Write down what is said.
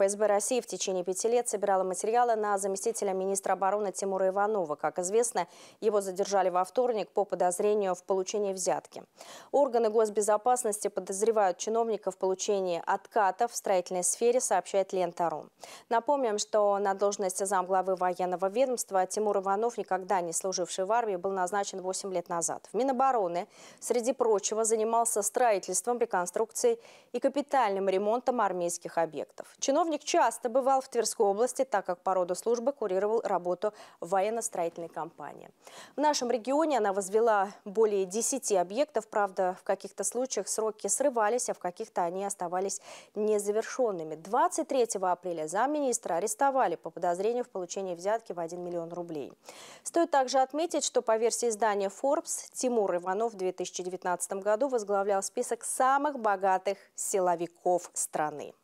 ФСБ России в течение пяти лет собирала материалы на заместителя министра обороны Тимура Иванова. Как известно, его задержали во вторник по подозрению в получении взятки. Органы госбезопасности подозревают чиновника в получении откатов в строительной сфере, сообщает Лента.ру. Напомним, что на должность замглавы военного ведомства Тимур Иванов, никогда не служивший в армии, был назначен 8 лет назад. В Минобороны, среди прочего, занимался строительством, реконструкцией и капитальным ремонтом армейских объектов. Чиновник Полковник часто бывал в Тверской области, так как по роду службы курировал работу военно-строительной компании. В нашем регионе она возвела более 10 объектов, правда, в каких-то случаях сроки срывались, а в каких-то они оставались незавершенными. 23 апреля замминистра арестовали по подозрению в получении взятки в 1 миллион рублей. Стоит также отметить, что по версии издания Forbes, Тимур Иванов в 2019 году возглавлял список самых богатых силовиков страны.